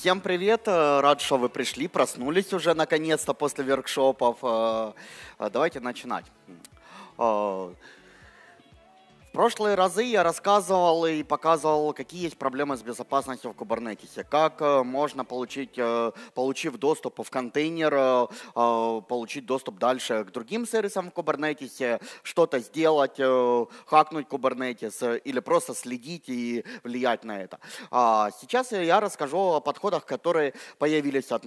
Всем привет, э, рад, что вы пришли, проснулись уже наконец-то после воркшопов. Э, э, давайте начинать прошлые разы я рассказывал и показывал, какие есть проблемы с безопасностью в Kubernetes, как э, можно получить, э, получив доступ в контейнер, э, получить доступ дальше к другим сервисам в Kubernetes, что-то сделать, хакнуть Kubernetes или просто следить и влиять на это. А сейчас я расскажу о подходах, которые появились от,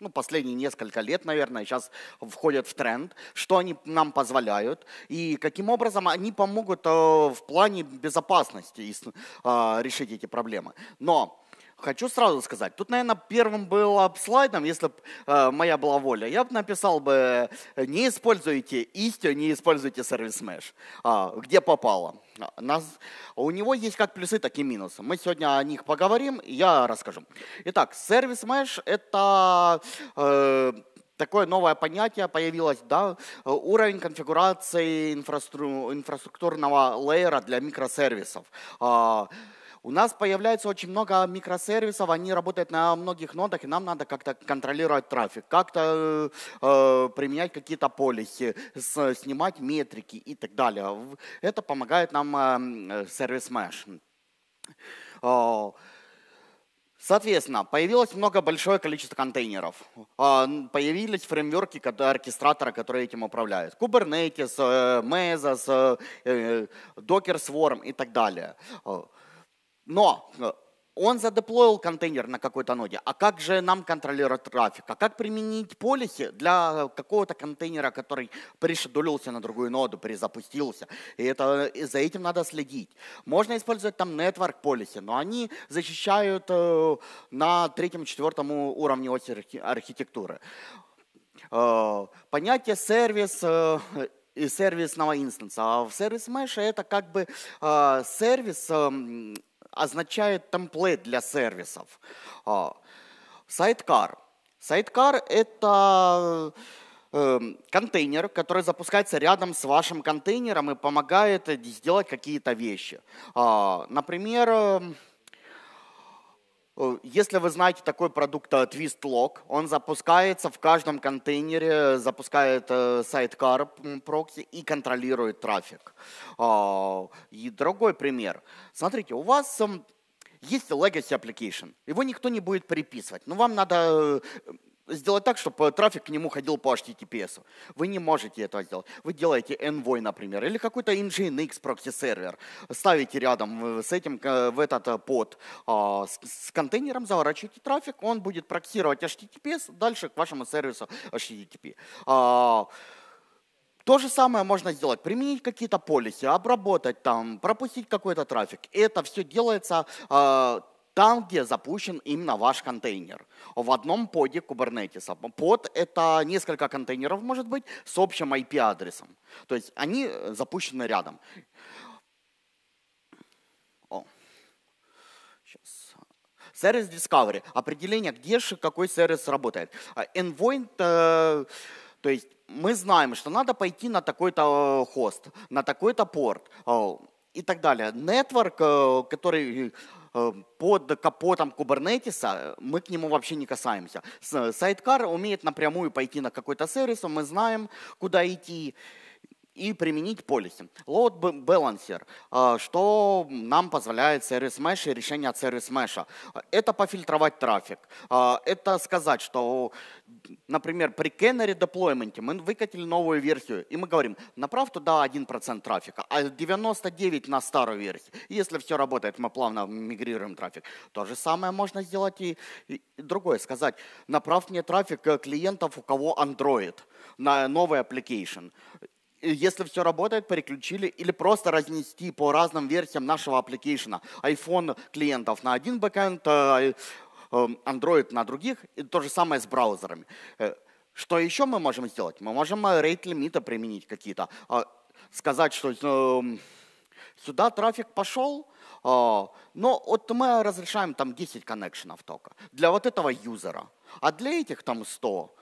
ну, последние несколько лет, наверное, сейчас входят в тренд, что они нам позволяют и каким образом они помогут э, в плане безопасности э, решить эти проблемы. Но хочу сразу сказать, тут, наверное, первым было слайдом, если бы э, моя была воля, я бы написал бы э, «Не используйте Istio, не используйте сервис Mesh», а, где попало. А, нас, у него есть как плюсы, так и минусы. Мы сегодня о них поговорим, я расскажу. Итак, сервис Mesh — это... Э, такое новое понятие появилось, да, уровень конфигурации инфраструктурного лейера для микросервисов. А, у нас появляется очень много микросервисов, они работают на многих нодах, и нам надо как-то контролировать трафик, как-то э, э применять какие-то полиси, с, снимать метрики и так далее. Это помогает нам э, э сервис Mesh. Э, соответственно, появилось много большое количество контейнеров. Появились фреймворки оркестратора, которые этим управляют. Kubernetes, Mesos, Docker Swarm и так далее. Но э, он задеплоил контейнер на какой-то ноде, а как же нам контролировать трафик? А как применить полиси для какого-то контейнера, который пришедулился на другую ноду, перезапустился? И, это, и за этим надо следить. Можно использовать там network policy, но они защищают э, на третьем-четвертом уровне оси архитектуры. Э, понятие сервис э, и сервисного инстанса. А в сервис mesh это как бы э, сервис э, означает темплейт для сервисов. А, сайткар. Сайткар — это эм, контейнер, который запускается рядом с вашим контейнером и помогает э, сделать какие-то вещи. А, например, эм, Э, если вы знаете такой продукт э, TwistLock, он запускается в каждом контейнере, запускает sidecar э, Carb прокси и контролирует трафик. А, и другой пример. Смотрите, у вас эм, есть legacy application. Его никто не будет приписывать. Но ну, вам надо сделать так, чтобы э, трафик к нему ходил по HTTPS. Вы не можете этого сделать. Вы делаете Envoy, например, или какой-то Nginx прокси-сервер. Ставите рядом э, с этим, в этот э, под а, с контейнером, заворачиваете трафик, он будет проксировать HTTPS дальше к вашему сервису HTTP. А, то же самое можно сделать, применить какие-то полисы, обработать там, пропустить какой-то трафик. Это все делается а, там, где запущен именно ваш контейнер. В одном поде Kubernetes. Под — это несколько контейнеров, может быть, с общим IP-адресом. То есть они э, запущены рядом. О. Сейчас. Сервис Discovery. Определение, где же какой сервис работает. А, Envoy, э, то есть мы знаем, что надо пойти на такой-то э, хост, на такой-то порт и так далее. Нетворк, который Э, под капотом Кубернетиса э, мы к нему вообще не касаемся. Э, Сайдкар умеет напрямую пойти на какой-то сервис, мы знаем, куда идти и применить полиси. Load Balancer, а, что нам позволяет сервис Mesh и решение от сервис Mesh. Это пофильтровать трафик. А, это сказать, что, например, при Canary деплойменте мы выкатили новую версию, и мы говорим, направь туда 1% трафика, а 99% на старую версию. Если все работает, мы плавно мигрируем трафик. То же самое можно сделать и, и другое, сказать, направь мне трафик э, клиентов, у кого Android, на новый application если все работает, переключили или просто разнести по разным версиям нашего аппликейшена. iPhone клиентов на один бэкэнд, э, эм, Android на других, и то же самое с браузерами. Э, что еще мы можем сделать? Мы можем рейт-лимиты э, применить какие-то. Сказать, что эм, сюда трафик пошел, но вот мы разрешаем там 10 коннекшенов только для вот этого юзера, а для этих там 100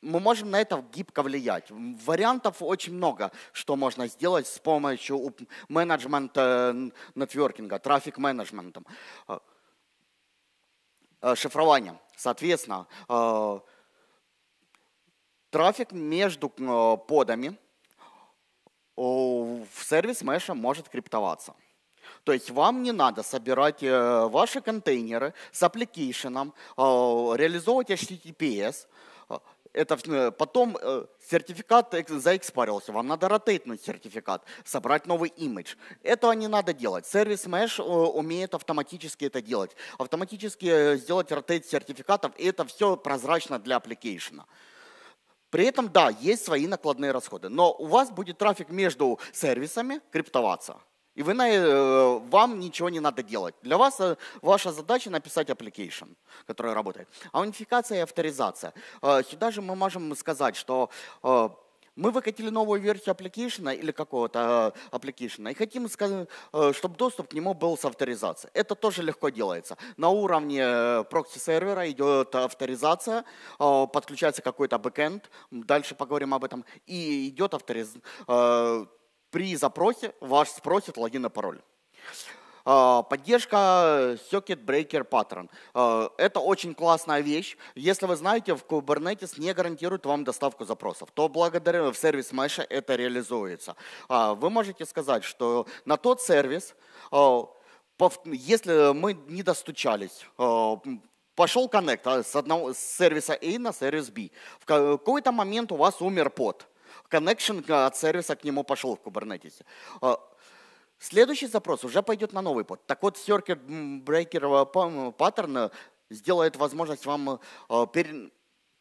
мы можем на это гибко влиять. Вариантов очень много, что можно сделать с помощью менеджмента нетворкинга, трафик-менеджментом, а, а, шифрования, Соответственно, а, трафик между подами в сервис меша может криптоваться. То есть вам не надо собирать э, ваши контейнеры с аппликейшеном, реализовывать HTTPS – это э, потом э, сертификат заэкспарился, вам надо ротейтнуть сертификат, собрать новый имидж. Этого не надо делать. Сервис Mesh э, умеет автоматически это делать. Автоматически сделать ротейт сертификатов, и это все прозрачно для аппликейшена. При этом, да, есть свои накладные расходы, но у вас будет трафик между сервисами криптоваться и вы на, э, вам ничего не надо делать. Для вас э, ваша задача написать application, который работает. Аунификация и авторизация. Э, сюда же мы можем сказать, что мы выкатили новую версию application или какого-то application и хотим, чтобы доступ к нему был с авторизацией. Это тоже легко делается. На уровне прокси-сервера идет авторизация, подключается какой-то бэкэнд, дальше поговорим об этом, и идет авторизация при запросе ваш спросит логин и пароль. А, поддержка circuit Breaker Pattern. А, это очень классная вещь. Если вы знаете, в Kubernetes не гарантирует вам доставку запросов, то благодаря в сервис Mesh это реализуется. А, вы можете сказать, что на тот сервис, если мы не достучались, пошел коннект с, одного, с сервиса A на сервис B. В какой-то момент у вас умер под connection от сервиса к нему пошел в Kubernetes. А, следующий запрос уже пойдет на новый под. Так вот, circuit breaker паттерн э, сделает возможность вам э,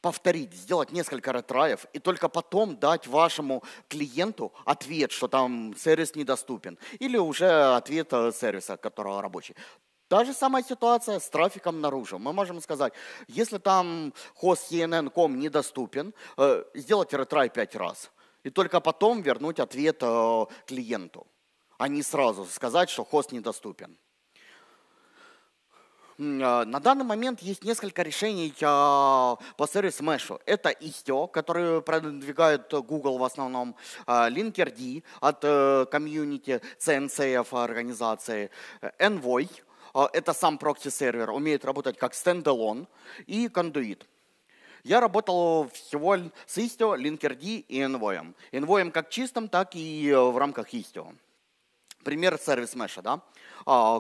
повторить, сделать несколько ретраев и только потом дать вашему клиенту ответ, что там сервис недоступен, или уже ответ э, сервиса, которого рабочий. Та же самая ситуация с трафиком наружу. Мы можем сказать, если там хост CNN.com недоступен, сделать ретрай пять раз – и только потом вернуть ответ э, клиенту, а не сразу сказать, что хост недоступен. Э, на данный момент есть несколько решений э, по сервис мешу. Это Istio, который продвигает Google в основном, Linkerd от комьюнити CNCF организации, Envoy, это сам прокси-сервер, умеет работать как стендалон, и Conduit – я работал всего с Istio, Linkerd и Envoy. Envoy как чистым, так и э, в рамках Istio. Пример сервис меша, да? А,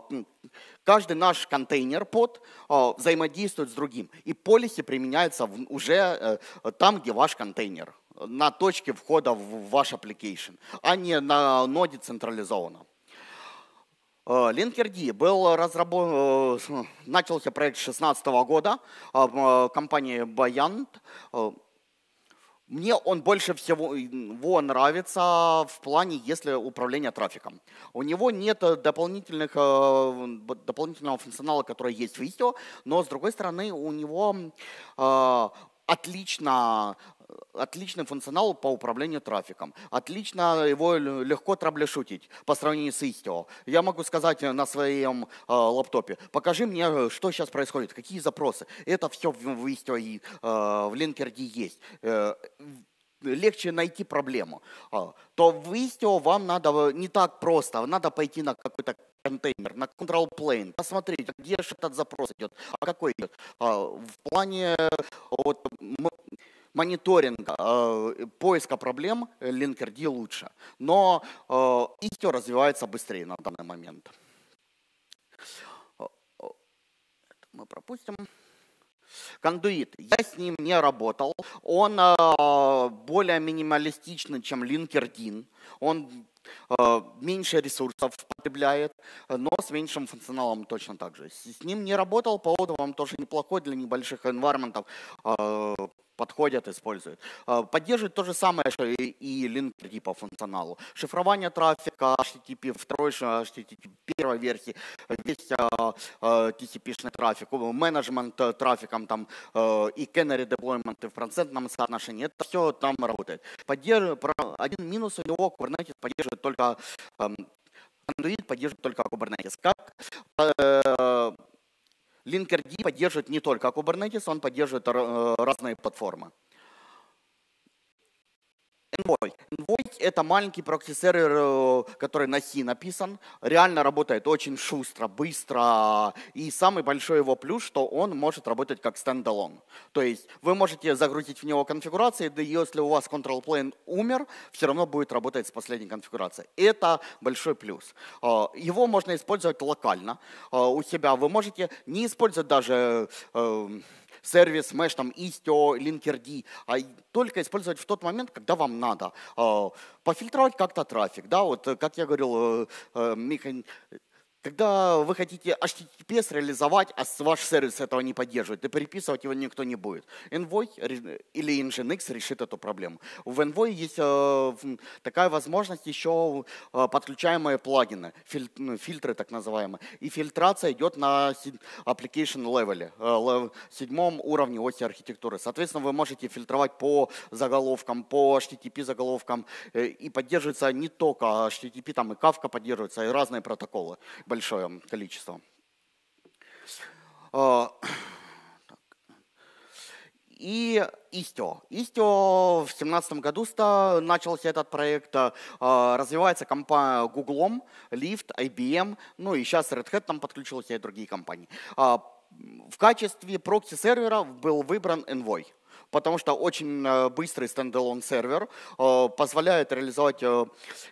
каждый наш контейнер под а, взаимодействует с другим, и полиси применяются уже э, там, где ваш контейнер, на точке входа в ваш application, а не на ноде централизованно. Linkerd э, был разработан, э, начался проект 2016 года э, компании Баян. Мне он больше всего нравится в плане, если управление трафиком. У него нет дополнительных, дополнительного функционала, который есть в Istio, но с другой стороны у него отлично отличный функционал по управлению трафиком. Отлично его легко траблешутить по сравнению с Istio. Я могу сказать э, на своем э, лаптопе, покажи мне, э, что сейчас происходит, какие запросы. Это все в, Istio и э, в Linkerd есть. Э, легче найти проблему, а, то в Istio вам надо не так просто, надо пойти на какой-то контейнер, на control plane, посмотреть, где же этот запрос идет, а какой идет. А, в плане вот, мониторинга, э, поиска проблем э, Linkerd лучше. Но Istio э, развивается быстрее на данный момент. Это мы пропустим. Кондуит. Я с ним не работал. Он более минималистичный, чем LinkedIn. Он меньше ресурсов потребляет, но с меньшим функционалом точно так же. С ним не работал, по вам тоже неплохой для небольших environment а, подходят, используют. А, поддерживает то же самое что и линкерди по функционалу. Шифрование трафика HTTP второй, HTTP первой версии, весь а, TCP-шный трафик, менеджмент э, трафиком там э, и canary deployment в процентном соотношении. Это все там работает. Поддерживает, один минус у него Kubernetes поддерживает только эм, Android поддерживает только Kubernetes. Как э, Linkerd поддерживает не только Kubernetes, он поддерживает э, разные платформы. Envoy. Envoy — это маленький прокси-сервер, э, который на C написан. Реально работает очень шустро, быстро. И самый большой его плюс, что он может работать как стендалон. То есть вы можете загрузить в него конфигурации, да если у вас control plane умер, все равно будет работать с последней конфигурацией. Это большой плюс. Э, его можно использовать локально э, у себя. Вы можете не использовать даже сервис Mesh, там, Istio, Linkerd, а только использовать в тот момент, когда вам надо. А, пофильтровать как-то трафик, да, вот, как я говорил, э, э, Миха, когда вы хотите HTTPS реализовать, а ваш сервис этого не поддерживает, и переписывать его никто не будет. Envoy или Nginx решит эту проблему. В Envoy есть э, такая возможность еще э, подключаемые плагины, ну, фильтры так называемые. И фильтрация идет на application level, э, седьмом уровне оси архитектуры. Соответственно, вы можете фильтровать по заголовкам, по HTTP заголовкам, и поддерживается не только HTTP, там и Kafka поддерживается, и разные протоколы большое количество. А, и Истио. Истио в 2017 году начался этот проект, а, развивается компания Google, Lyft, IBM, ну и сейчас Red Hat там подключился и другие компании. А, в качестве прокси-сервера был выбран Envoy потому что очень э, быстрый стендалон сервер э, позволяет реализовать э,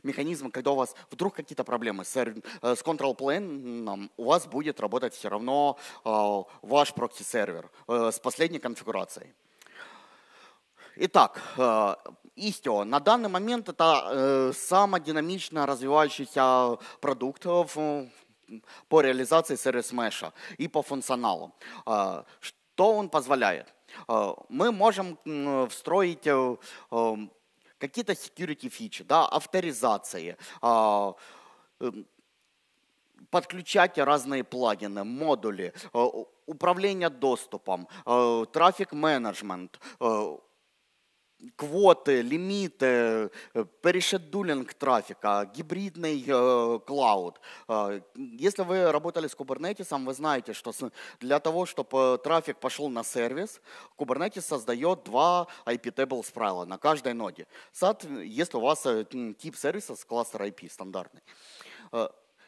механизм, когда у вас вдруг какие-то проблемы с, с control plane, у вас будет работать все равно ваш прокси-сервер с последней конфигурацией. Итак, Istio на данный момент это самый динамично развивающийся продукт по реализации сервис меша и по функционалу. Что он позволяет? Э, мы можем встроить э, эм, какие-то security фичи, да, авторизации, а, эм, подключать разные плагины, модули, э, управление доступом, трафик менеджмент, квоти, ліміти, перешедулинг трафика, гибридный клауд. Если вы работали с Kubernetes, вы знаете, что для того, чтобы трафик пошел на сервис, Kubernetes создает два IP tables правила на каждой ноде. Если у вас тип сервиса с кластера IP стандартный.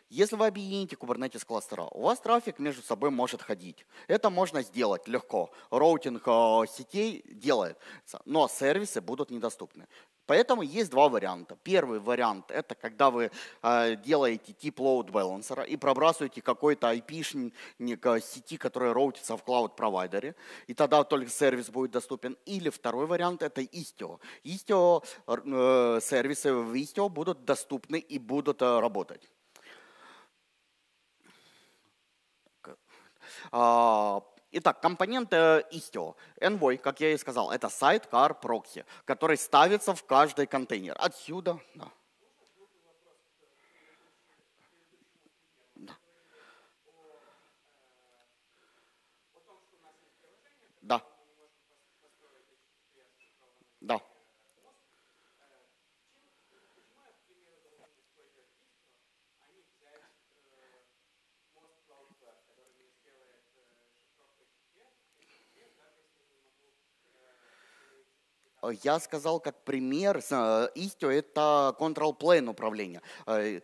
Если вы объедините Kubernetes кластера, у вас трафик между собой может ходить. Это можно сделать легко. Роутинг э, сетей делается, но сервисы будут недоступны. Поэтому есть два варианта. Первый вариант – это когда вы э, делаете тип load balancer и пробрасываете какой-то IP-шник э, сети, который роутится в cloud провайдере и тогда только сервис будет доступен. Или второй вариант – это Istio. Istio э, э сервисы в Istio будут доступны и будут э, работать. А, итак, компоненты Istio, э, Envoy, как я и сказал, это сайт car прокси, который ставится в каждый контейнер. Отсюда, да, Э, я сказал как пример, Istio э, — это control plane управление. Э,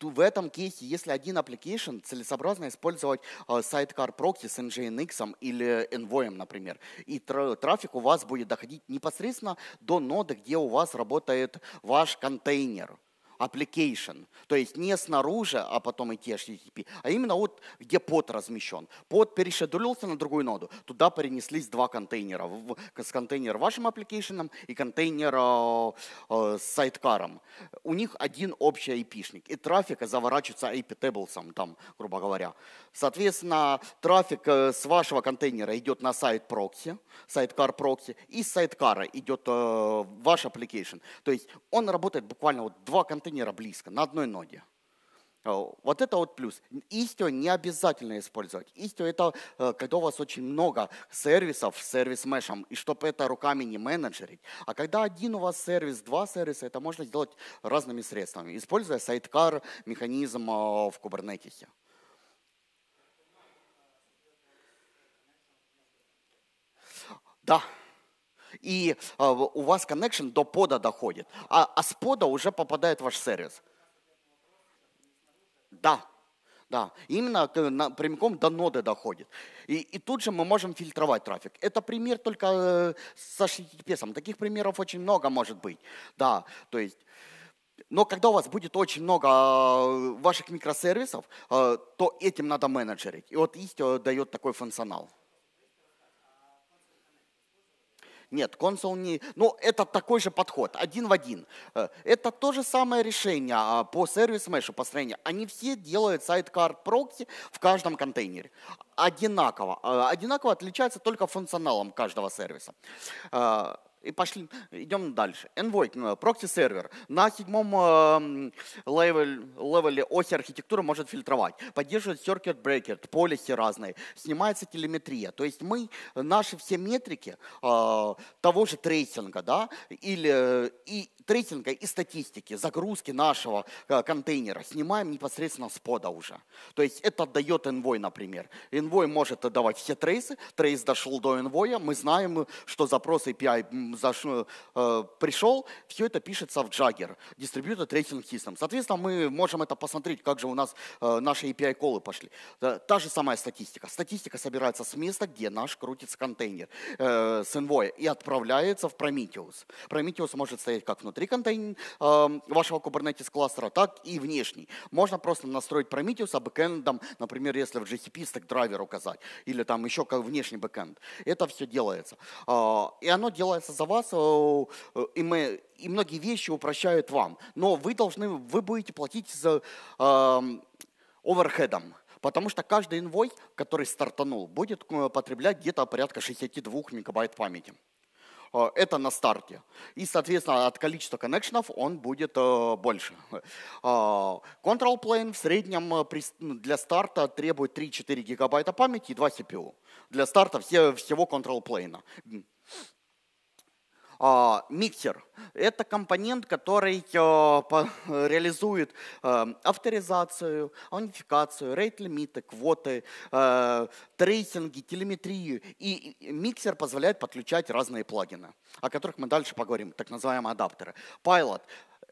в этом кейсе, если один application, целесообразно использовать Sidecar Proxy с NGINX или Envoy, например. И трафик у вас будет доходить непосредственно до ноды, где у вас работает ваш контейнер application, то есть не снаружи, а потом идти HTTP, а именно вот где под размещен. Под перешедулился на другую ноду. Туда перенеслись два контейнера. С контейнер вашим application и контейнер э, э с сайткаром. У них один общий IP-шник, и трафик заворачивается IP-таблсом, там, грубо говоря. Соответственно, трафик э, с вашего контейнера идет на сайт прокси, сайт кар прокси, и с кара идет э, ваш application. То есть он работает буквально вот два контейнера близко, на одной ноде. Э, вот это вот плюс. Istio не обязательно использовать. Istio это когда у вас очень много сервисов с сервис мешем, и чтобы это руками не менеджерить. А когда один у вас сервис, два сервиса, это можно сделать разными средствами, используя сайткар, механизм в Kubernetes. Да. И э, у вас connection до пода доходит, а, а с пода уже попадает в ваш сервис. Да, да, именно прямиком до ноды доходит. И, и тут же мы можем фильтровать трафик. Это пример только э, с HTTPS. Таких примеров очень много может быть. Да, то есть... Но когда у вас будет очень много а, ваших микросервисов, а, то этим надо менеджерить. И вот Istio дает такой функционал. Нет, консул не... Но ну, это такой же подход, один в один. Э, это то же самое решение а, по сервис мешу построения. Они все делают сайт-карт прокси в каждом контейнере. Одинаково. Э, одинаково отличается только функционалом каждого сервиса. Э, и пошли, идем дальше. Envoy, ну, прокси сервер. На седьмом э, левеле, оси архитектуры может фильтровать. Поддерживает circuit breaker, полиси разные. Снимается телеметрия. То есть мы, наши все метрики э, того же трейсинга, да, или, и, трейдинга и статистики загрузки нашего э, контейнера снимаем непосредственно с пода уже. То есть это дает инвой, например. инвой может отдавать все трейсы, трейс дошел до инвоя, мы знаем, что запрос API заш... Э, пришел, все это пишется в Jagger, Distributed Tracing System. Соответственно, мы можем это посмотреть, как же у нас э, наши API-колы пошли. Та же самая статистика. Статистика собирается с места, где наш крутится контейнер с инвоя и отправляется в Prometheus. Prometheus может стоять как внутри внутри вашего Kubernetes кластера, так и внешний. Можно просто настроить Prometheus, а бэкэндом, например, если в GCP стек драйвер указать, или там еще как внешний бэкэнд. Это все делается. А, и оно делается за вас, э, э, и мы и многие вещи упрощают вам. Но вы должны, вы будете платить за э, оверхедом. Потому что каждый инвой, который стартанул, будет э, потреблять где-то порядка 62 мегабайт памяти. Э, это на старте. И, соответственно, от количества коннекшенов он будет э, больше. Э, control Plane в среднем ну, для старта требует 3-4 гигабайта памяти и 2 CPU. Для старта всего Control Plane. А, миксер – это компонент, который э, реализует э, авторизацию, аутентификацию, рейт-лимиты, квоты, э, трейсинги, телеметрию. И миксер позволяет подключать разные плагины, о которых мы дальше поговорим, так называемые адаптеры. Pilot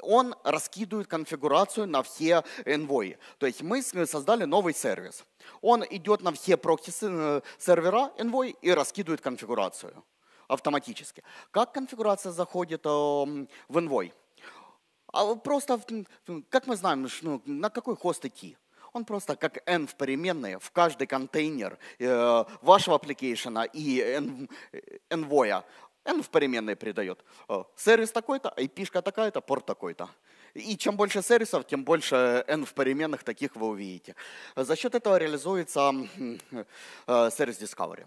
он раскидывает конфигурацию на все Envoy. То есть мы создали новый сервис. Он идет на все прокси-сервера Envoy и раскидывает конфигурацию автоматически. Как конфигурация заходит эм, в Envoy? А просто, ну, как мы знаем, ну, на какой хост идти? Он просто как N в переменные в каждый контейнер э, вашего аппликейшена и э, Envoy N в переменные придает. Э, сервис такой-то, IP-шка такая-то, порт такой-то. И чем больше сервисов, тем больше N в переменных таких вы увидите. За счет этого реализуется сервис Discovery.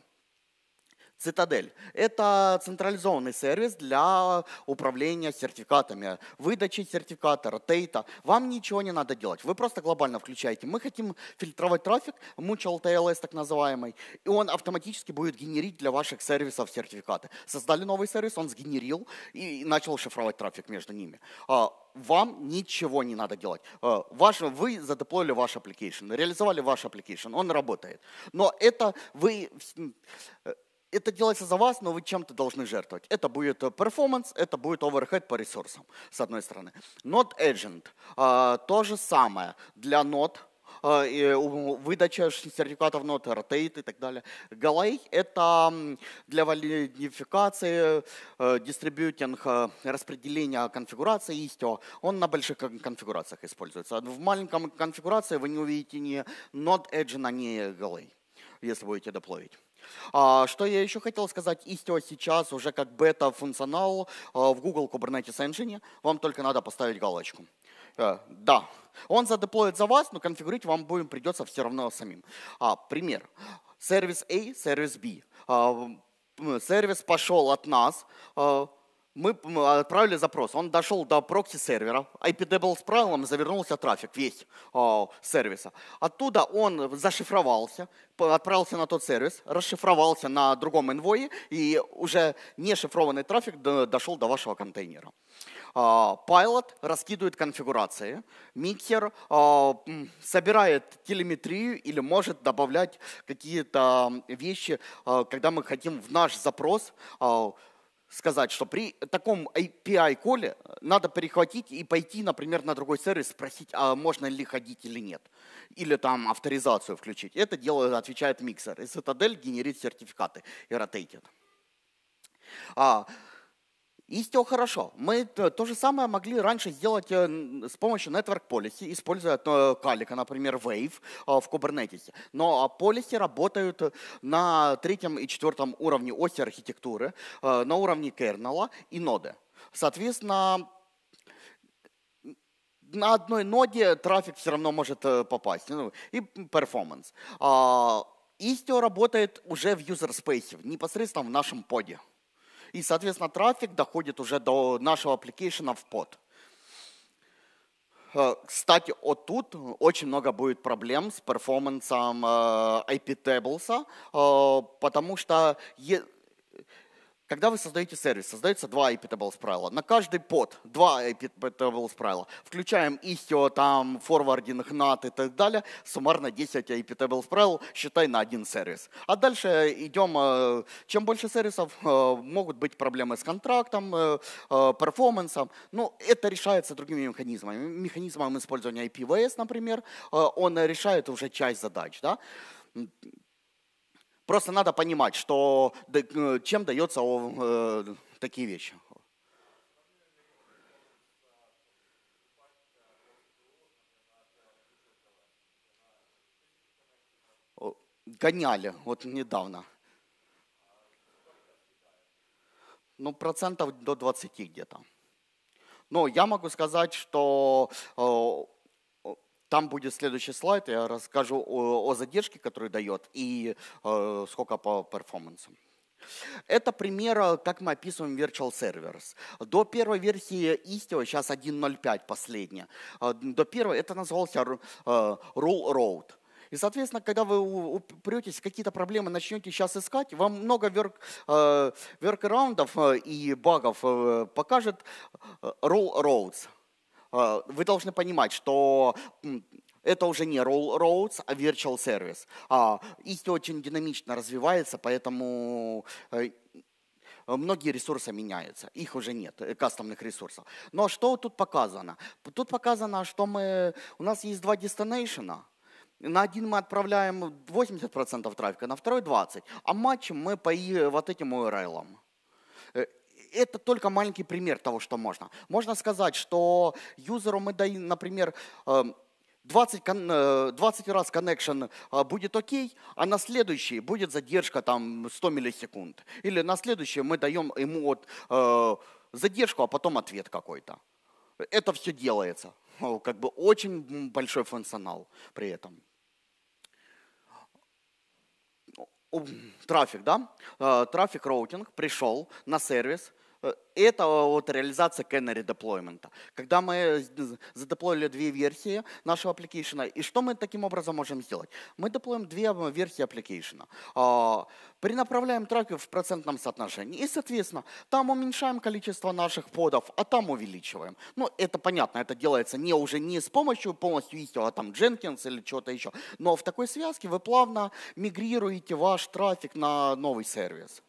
Цитадель – это централизованный сервис для управления сертификатами, выдачи сертификата, ротейта. Вам ничего не надо делать, вы просто глобально включаете. Мы хотим фильтровать трафик, mutual TLS так называемый, и он автоматически будет генерить для ваших сервисов сертификаты. Создали новый сервис, он сгенерил и начал шифровать трафик между ними а, вам ничего не надо делать. А, ваш, вы задеплоили ваш application, реализовали ваш application, он работает. Но это вы это делается за вас, но вы чем-то должны жертвовать. Это будет э, перформанс, это будет overhead по ресурсам, с одной стороны. Node Agent э, то же самое для Node, э, выдача сертификатов Node, Rotate и так далее. Galay — это для валидификации, э, дистрибьютинг, э, распределения конфигурации Istio. Он на больших конфигурациях используется. В маленьком конфигурации вы не увидите ни Node Agent, ни Galay, если будете деплоить. А, что я еще хотел сказать, Istio сейчас уже как бета-функционал а, в Google Kubernetes Engine, вам только надо поставить галочку. А, да, он задеплоит за вас, но конфигурить вам будем придется все равно самим. А, пример. Сервис A, сервис B. А, сервис пошел от нас, а, мы отправили запрос. Он дошел до прокси-сервера, IP-дебл с правилом, завернулся трафик весь э, сервиса. Оттуда он зашифровался, отправился на тот сервис, расшифровался на другом инвое, и уже не шифрованный трафик дошел до вашего контейнера. Pilot а, раскидывает конфигурации, миксер а, собирает телеметрию или может добавлять какие-то вещи, когда мы хотим в наш запрос сказать, что при таком API-коле надо перехватить и пойти, например, на другой сервис, спросить, а можно ли ходить или нет. Или там авторизацию включить. Это делает, отвечает миксер. И Citadel генерит сертификаты и ротейтит. А, и все хорошо. Мы то же самое могли раньше сделать э, с помощью Network Policy, используя э, Калика, например, Wave э, в Kubernetes. Но policy а, работают на третьем и четвертом уровне оси архитектуры, на уровне кернела и ноды. Соответственно, на одной ноде трафик все равно может попасть. Ну, и перформанс. Istio а, работает уже в user space, непосредственно в нашем поде и, соответственно, трафик доходит уже до нашего application в под. Э, кстати, вот тут очень много будет проблем с перформансом э, IP tables, э, потому что когда вы создаете сервис, создается два iptables правила. На каждый под два iptables правила. Включаем istio, там, форвардинг, NAT и так далее. Суммарно 10 iptables правил, считай на один сервис. А дальше идем, э, чем больше сервисов, э, могут быть проблемы с контрактом, э, перформансом. Ну это решается другими механизмами. Механизмом использования IPVS, например, он решает уже часть задач. Да? Просто надо понимать, что э, чем дается э, такие вещи. Гоняли вот недавно. Ну, процентов до 20 где-то. Но я могу сказать, что э, там будет следующий слайд, я расскажу о, о задержке, которую дает, и э, сколько по перформансам. Это пример, э, как мы описываем virtual servers. До первой версии Istio, сейчас 1.05 последняя, э, до первой это назывался э, Rule Road. И, соответственно, когда вы упретесь в какие-то проблемы, начнете сейчас искать, вам много work, workaroundов и багов покажет Rule Roads. А, вы должны понимать, что это уже не Roll-Roads, а Virtual Service. Исти очень динамично развивается, поэтому э, многие ресурсы меняются, их уже нет, э, кастомных ресурсов. Но что тут показано? Тут показано, что мы, у нас есть два дестинейшена, на один мы отправляем 80% трафика, на второй 20%, а матчем мы по вот этим URL. -ам. Э, это только маленький пример того, что можно. Можно сказать, что юзеру мы даем, например, 20, эм, 20 э, раз connection э, будет окей, а на следующий будет задержка там 100 миллисекунд. Или на следующий мы даем ему вот, э, задержку, а потом ответ какой-то. Это все делается. Как бы очень большой функционал при этом. трафик, да, э, трафик роутинг пришел на сервис, Э, это вот реализация canary деплоймента. Когда мы задеплоили две версии нашего application, и что мы таким образом можем сделать? Мы деплоим две версии application. А, перенаправляем трафик в процентном соотношении. И, соответственно, там уменьшаем количество наших подов, а там увеличиваем. Ну, это понятно, это делается не уже не с помощью полностью истего, а там Jenkins или что-то еще. Но в такой связке вы плавно мигрируете ваш трафик на новый сервис.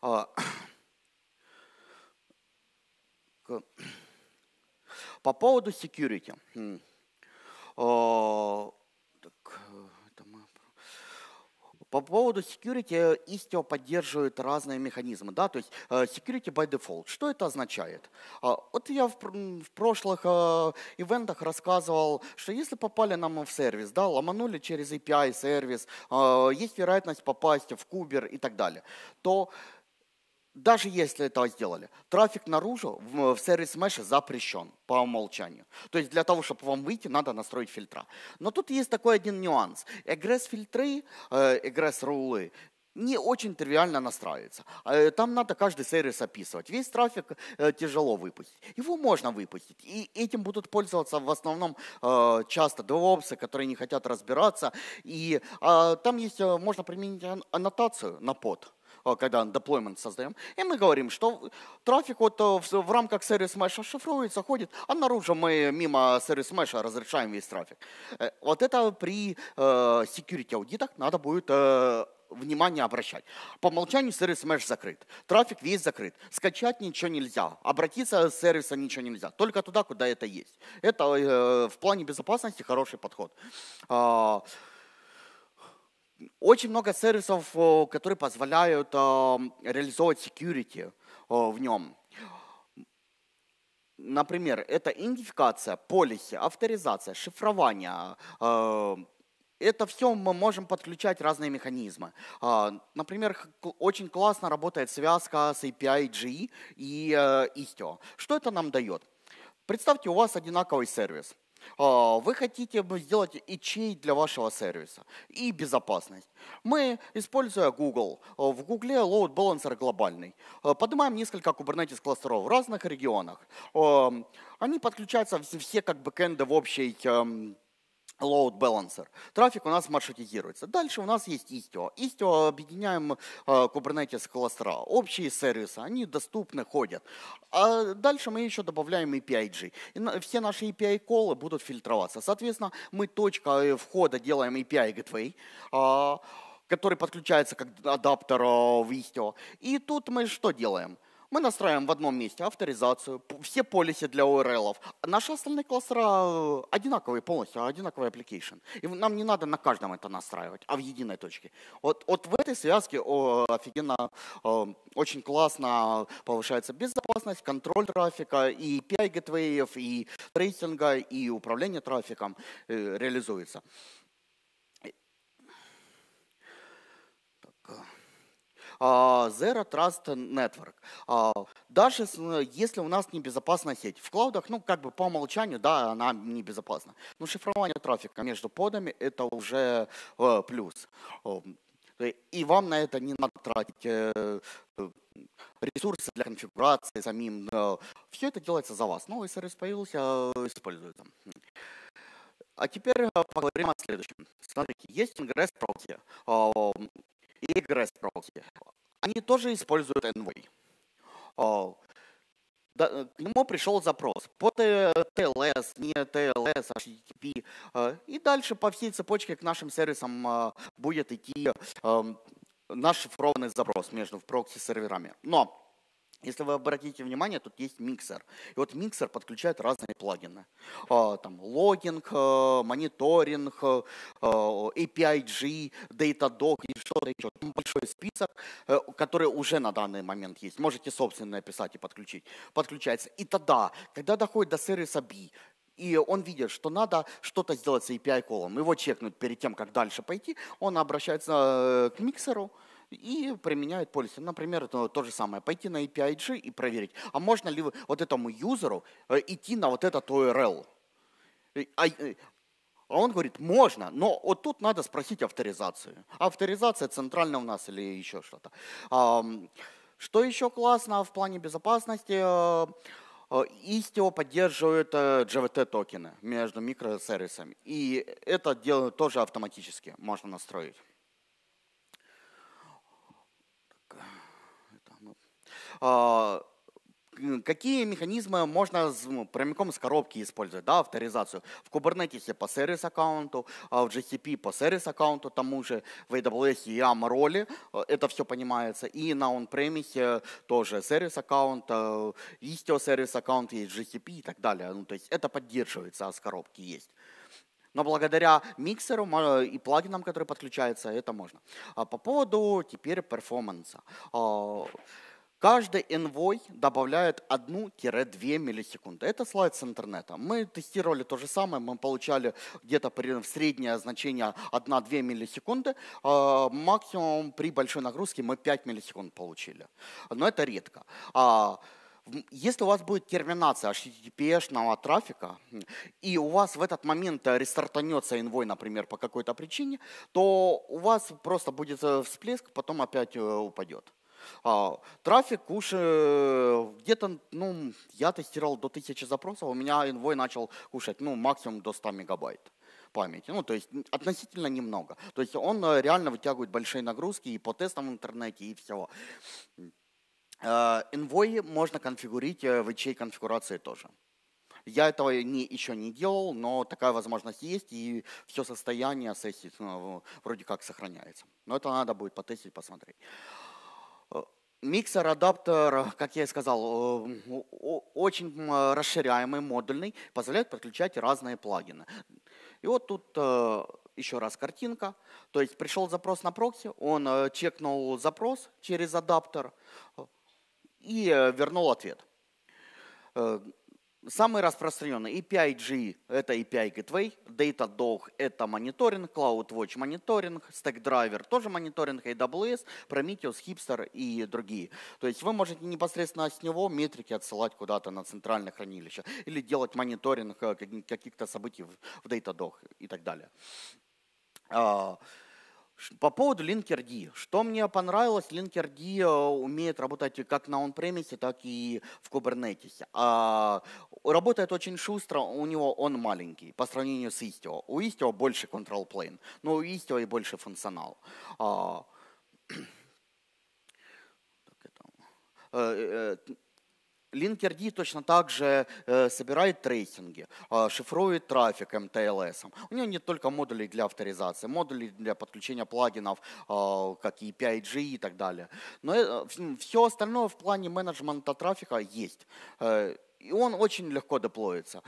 А, по поводу security. А, по поводу security Istio поддерживает разные механизмы, да, то есть э, security by default. Что это означает? А, вот я в прошлых э, ивентах рассказывал, что если попали нам в сервис, да, ломанули через API сервис, э, есть вероятность попасть в Кубер и так далее, то даже если это сделали, трафик наружу в сервис меше запрещен по умолчанию. То есть для того, чтобы вам выйти, надо настроить фильтра. Но тут есть такой один нюанс. Egress-фильтры, э, egress-рулы не очень тривиально настраивается. А, э, там надо каждый сервис описывать. Весь трафик э, тяжело выпустить. Его можно выпустить. И этим будут пользоваться в основном часто DevOps, которые не хотят разбираться. И а, там есть, можно применить аннотацию на под Э, когда deployment создаем, и мы говорим, что трафик вот э, в рамках сервис меша шифруется, ходит, а наружу мы мимо сервис меша разрешаем весь трафик. Э, вот это при security аудитах надо будет внимание обращать. По умолчанию сервис Mesh закрыт. Трафик весь закрыт. Скачать ничего нельзя. Обратиться с сервиса ничего нельзя. Только туда, куда это есть. Это э, в плане безопасности хороший подход. А, очень много сервисов, э, которые позволяют э, реализовать security э, в нем. Например, это идентификация, полиси, авторизация, шифрование. Это все мы можем подключать разные механизмы. Например, очень классно работает связка с API G и Istio. Что это нам дает? Представьте, у вас одинаковый сервис – а, вы хотите сделать и чей для вашего сервиса, и безопасность. Мы, используя Google, а, в Google Load Balancer глобальный, а, поднимаем несколько Kubernetes кластеров в разных регионах. Они подключаются все как бэкэнды в общей эм, load balancer. Трафик у нас маршрутизируется. Дальше у нас есть Istio. Istio объединяем э, Kubernetes кластера. Общие сервисы, они доступны, ходят. А дальше мы еще добавляем API-G. И на, все наши API-колы будут фильтроваться. Соответственно, мы точка э, входа делаем API-gateway, а, который подключается как адаптер э, в Istio. И тут мы что делаем? Мы настраиваем в одном месте авторизацию, все полисы для URL. Наши остальные кластера э, одинаковые полностью, одинаковый application. И нам не надо на каждом это настраивать, а в единой точке. Вот, вот в этой связке о, офигенно, о, э, очень классно повышается безопасность, контроль трафика, и API гейтвеев, и трейсинга, и управление трафиком э, реализуется. А, Zero Trust Network. А, Дальше, если у нас небезопасная сеть. В клаудах, ну, как бы по умолчанию, да, она небезопасна. Но шифрование трафика между подами – это уже э, плюс. И вам на это не надо тратить э, ресурсы для конфигурации самим. Э. Все это делается за вас. Новый ну, сервис появился, используется. А теперь поговорим о следующем. Смотрите, есть Ingress Proxy и Egress Proxy. Они тоже используют Envoy. к нему пришел запрос по TLS, не TLS, HTTP. А э, и дальше по всей цепочке к нашим сервисам э, будет идти э, наш шифрованный запрос между прокси-серверами. Но если вы обратите внимание, тут есть миксер. И вот миксер подключает разные плагины. А, там логинг, э, мониторинг, э, э, APIG, Datadog и что-то еще. Там большой список, который уже на данный момент есть. Можете собственно писать и подключить. Подключается. И тогда, когда доходит до сервиса B, и он видит, что надо что-то сделать с API-колом, его чекнуть перед тем, как дальше пойти, он обращается к миксеру, и применяют полисы. Например, это то же самое, пойти на API-G и проверить, а можно ли вот этому юзеру э, идти на вот этот URL. А, а он говорит, можно, но вот тут надо спросить авторизацию. Авторизация центральная у нас или еще что-то. Что еще классно в плане безопасности? Э, э, Istio поддерживает JVT-токены между микросервисами. И это делают тоже автоматически, можно настроить. А, какие механизмы можно прямиком с коробки использовать, да, авторизацию. В Kubernetes по сервис-аккаунту, а в GCP по сервис-аккаунту, тому же в AWS YAM роли, а, это все понимается, и на on-premise тоже сервис-аккаунт, Istio сервис-аккаунт, есть GCP и так далее. Ну, то есть это поддерживается, а с коробки есть. Но благодаря миксеру и плагинам, которые подключаются, это можно. По поводу теперь перформанса. Каждый инвой добавляет 1-2 миллисекунды. Это слайд с интернета. Мы тестировали то же самое, мы получали где-то среднее значение 1-2 миллисекунды. А, максимум при большой нагрузке мы 5 миллисекунд получили. Но это редко. А, если у вас будет терминация HTTPS-ного трафика, и у вас в этот момент рестартанется инвой, например, по какой-то причине, то у вас просто будет э, всплеск, потом опять э, упадет. А, трафик уж э, где-то, ну, я тестировал до 1000 запросов, у меня инвой начал кушать, ну, максимум до 100 мегабайт памяти. Ну, то есть относительно немного. То есть он э, реально вытягивает большие нагрузки и по тестам в интернете, и всего. Э, Envoy можно конфигурить э, в ячей конфигурации тоже. Я этого не, еще не делал, но такая возможность есть, и все состояние сессии ну, вроде как сохраняется. Но это надо будет потестить, посмотреть. Миксер, адаптер, как я и сказал, э, очень расширяемый, модульный, позволяет подключать разные плагины. И вот тут э, еще раз картинка. То есть пришел запрос на прокси, он э, чекнул запрос через адаптер и вернул ответ. Самые распространенные API-G – это API Gateway, Datadog – это мониторинг, CloudWatch – мониторинг, StackDriver – тоже мониторинг, AWS, Prometheus, Hipster и другие. То есть вы можете непосредственно с него метрики отсылать куда-то на центральное хранилище или делать мониторинг э, каких-то событий в Datadog и так далее. А, по поводу Linkerd. Что мне понравилось, Linkerd э, умеет работать как на он-премисе, так и в Kubernetes. А, работает очень шустро, у него он маленький по сравнению с Istio. У Istio больше control plane, но у Istio и больше функционал. А, э, э, Linkerd точно так же э, собирает трейсинги, а, шифрует трафик MTLS. У него нет только модулей для авторизации, модулей для подключения плагинов, а, как API-G и так далее. Но э, все остальное в плане менеджмента трафика есть. Э, и он очень легко деплоится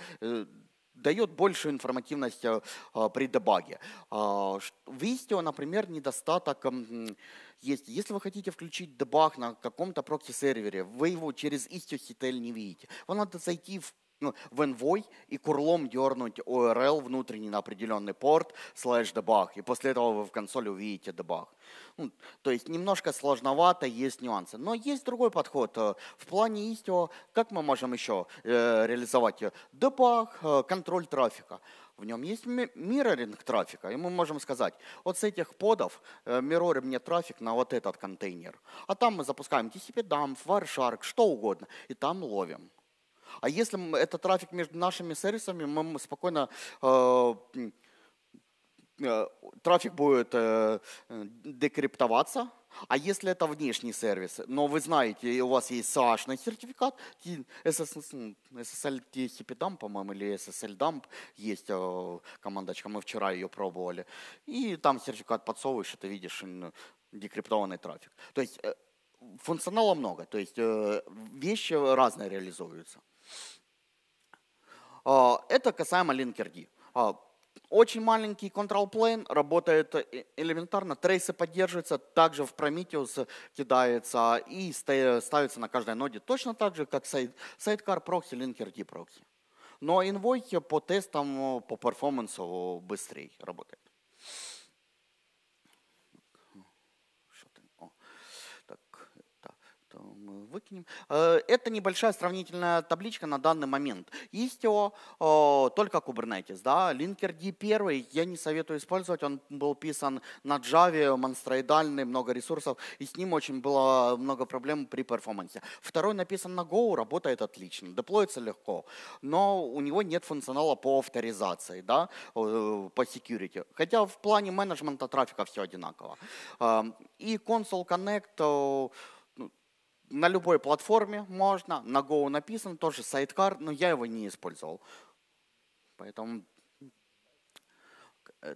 дает большую информативность э, э, при дебаге. А, в Istio, например, недостаток есть. Если вы хотите включить дебаг на каком-то прокси-сервере, вы его через Istio CTL не видите. Вам надо зайти в ну, в Envoy и курлом дернуть URL внутренний на определенный порт слэш debug. И после этого вы в консоли увидите debug. Ну, то есть немножко сложновато, есть нюансы. Но есть другой подход. Э, в плане Istio, как мы можем еще э, реализовать debug, э, э, контроль трафика в нем есть мирроринг трафика, и мы можем сказать, вот с этих подов э, миррорим мне трафик на вот этот контейнер, а там мы запускаем TCP-дамп, Wireshark, что угодно, и там ловим. А если это трафик между нашими сервисами, мы спокойно э, э, трафик будет э, декриптоваться, а если это внешний сервис, но вы знаете, у вас есть SAH сертификат, SSL tcp ну, по-моему, или SSL-дамп, есть командочка, мы вчера ее пробовали, и там сертификат подсовываешь, и ты видишь декриптованный трафик. То есть функционала много, то есть э, вещи разные реализуются. А, это касаемо Linkerd. А, очень маленький control plane, работает э, элементарно, трейсы поддерживаются, также в Prometheus кидается и ставится на каждой ноде точно так же, как Sidecar Proxy, Linkerd Proxy. Но Envoy по тестам, э, по перформансу быстрее работает. выкинем. Э, это небольшая сравнительная табличка на данный момент. Istio э, только Kubernetes, да, Linkerd первый. я не советую использовать, он был писан на Java, монстроидальный, много ресурсов, и с ним очень было много проблем при перформансе. Второй написан на Go, работает отлично, деплоится легко, но у него нет функционала по авторизации, да, э, по security. Хотя в плане менеджмента трафика все одинаково. И Console Connect на любой платформе можно, на Go написан, тоже сайткар, но я его не использовал. Поэтому... Э,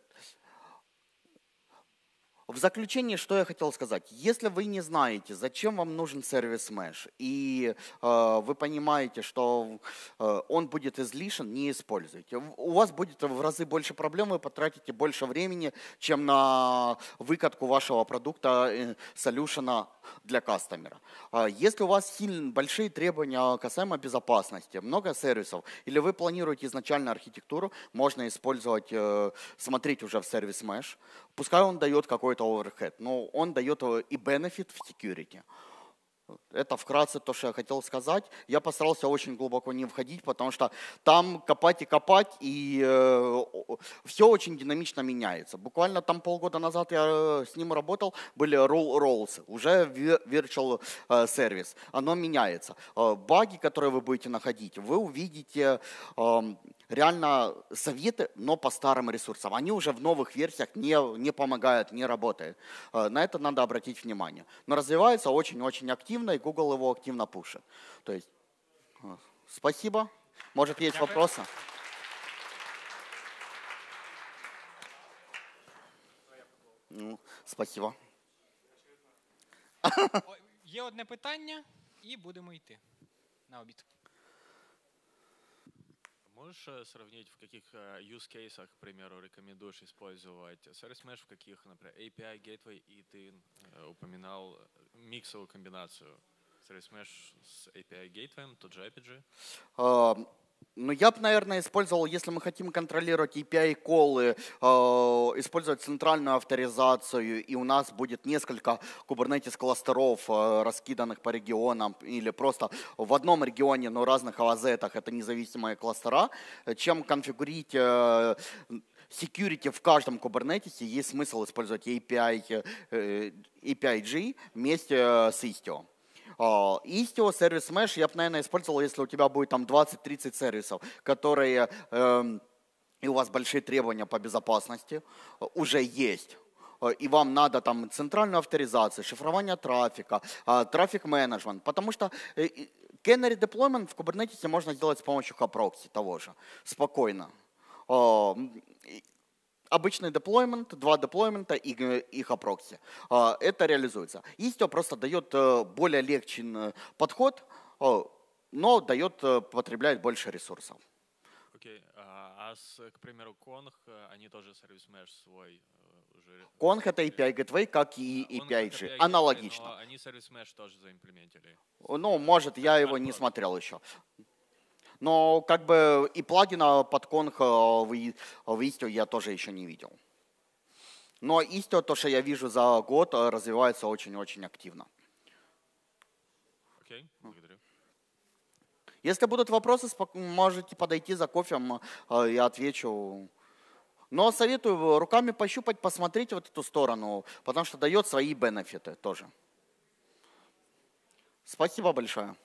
в заключение, что я хотел сказать. Если вы не знаете, зачем вам нужен сервис Mesh, и э, вы понимаете, что э, он будет излишен, не используйте. У вас будет в разы больше проблем, вы потратите больше времени, чем на выкатку вашего продукта, э, солюшена для кастомера. А если у вас сильно большие требования касаемо безопасности, много сервисов, или вы планируете изначально архитектуру, можно использовать, э, смотреть уже в сервис Mesh. Пускай он дает какой-то overhead, но он дает э, и benefit в security. Это вкратце то, что я хотел сказать. Я постарался очень глубоко не входить, потому что там копать и копать, и э, все очень динамично меняется. Буквально там полгода назад я э, с ним работал, были Rolls, уже Virtual Service. Э, Оно меняется. Э, баги, которые вы будете находить, вы увидите... Э, реально советы, но по старым ресурсам. Они уже в новых версиях не, не помогают, не работают. Э, на это надо обратить внимание. Но развивается очень-очень активно, и Google его активно пушит. То есть, э, спасибо. Может, есть вопросы? Ну, спасибо. Є одно питание и будем идти на обед. Можешь э, сравнить, в каких э, use cases, к примеру, рекомендуешь использовать сервис mesh, в каких, например, API, Gateway, и ты э, упоминал миксовую комбинацию сервис mesh с API Gateway, тот же IPG? Эм, ну, я бы, наверное, использовал, если мы хотим контролировать API-колы, э, использовать центральную авторизацию, и у нас будет несколько Kubernetes-кластеров, э, раскиданных по регионам, или просто в одном регионе, но разных авазетах, это независимые кластера, чем конфигурить э, security в каждом Kubernetes, есть смысл использовать API, э, API-G вместе э, с Istio. Istio а, сервис Mesh я бы, наверное, использовал, если у тебя будет там 20-30 сервисов, которые эм, и у вас большие требования по безопасности, э, уже есть э, и вам надо там центральную авторизацию, шифрование трафика, а, трафик-менеджмент, потому что э, Canary deployment в Kubernetes можно сделать с помощью капрокси того же, спокойно. А, обычный деплоймент, два деплоймента и их апрокси. А, это реализуется. Istio просто дает э, более легче э, подход, э, но дает потреблять больше ресурсов. Окей, okay. А, а, с, к примеру, Конг, они тоже сервис mesh свой уже... Конг это API Gateway, как и API G, аналогично. API, они сервис mesh тоже заимплементили. Ну, может, я его не смотрел еще. Но как бы и плагина под конг э, в, э, в Istio я тоже еще не видел. Но Istio, то, что я вижу за год, э, развивается очень-очень активно. okay, Если будут вопросы, можете подойти за кофе, я отвечу. Но советую руками пощупать, посмотреть вот эту сторону, потому что дает свои бенефиты тоже. Спасибо большое.